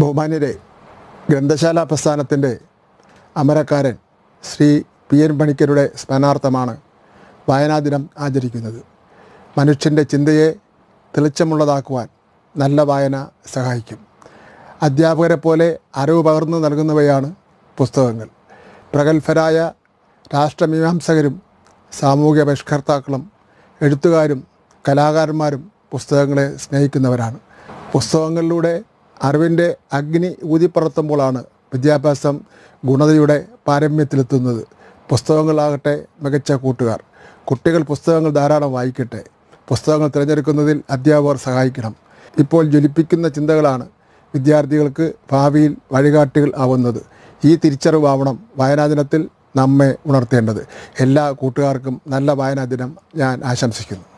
ബഹുമാന്യരെ ഗ്രന്ഥശാല പ്രസ്ഥാനത്തിൻ്റെ അമരക്കാരൻ Shri P N പണിക്കരുടെ സ്മരണാർത്ഥമാണ് വായനാദിനം ആചരിക്കുന്നത് മനുഷ്യൻ്റെ ചിന്തയെ തെളിച്ചമുള്ളതാക്കുവാൻ നല്ല വായന സഹായിക്കും അധ്യാപകരെ പോലെ അറിവ് പകർന്നു നൽകുന്നവയാണ് പുസ്തകങ്ങൾ പ്രഗത്ഭരായ രാഷ്ട്രമീമാംസകരും സാമൂഹ്യ പരിഷ്കർത്താക്കളും എഴുത്തുകാരും കലാകാരന്മാരും പുസ്തകങ്ങളെ സ്നേഹിക്കുന്നവരാണ് പുസ്തകങ്ങളിലൂടെ അറിവിൻ്റെ അഗ്നി ഊതിപ്പറത്തുമ്പോഴാണ് വിദ്യാഭ്യാസം ഗുണതയുടെ പാരമ്യത്തിലെത്തുന്നത് പുസ്തകങ്ങളാകട്ടെ മികച്ച കൂട്ടുകാർ കുട്ടികൾ പുസ്തകങ്ങൾ ധാരാളം വായിക്കട്ടെ പുസ്തകങ്ങൾ തിരഞ്ഞെടുക്കുന്നതിൽ അധ്യാപകർ സഹായിക്കണം ഇപ്പോൾ ജ്വലിപ്പിക്കുന്ന ചിന്തകളാണ് വിദ്യാർത്ഥികൾക്ക് ഭാവിയിൽ വഴികാട്ടികൾ ആവുന്നത് ഈ തിരിച്ചറിവാവണം വായനാദിനത്തിൽ നമ്മെ ഉണർത്തേണ്ടത് എല്ലാ കൂട്ടുകാർക്കും നല്ല വായനാദിനം ഞാൻ ആശംസിക്കുന്നു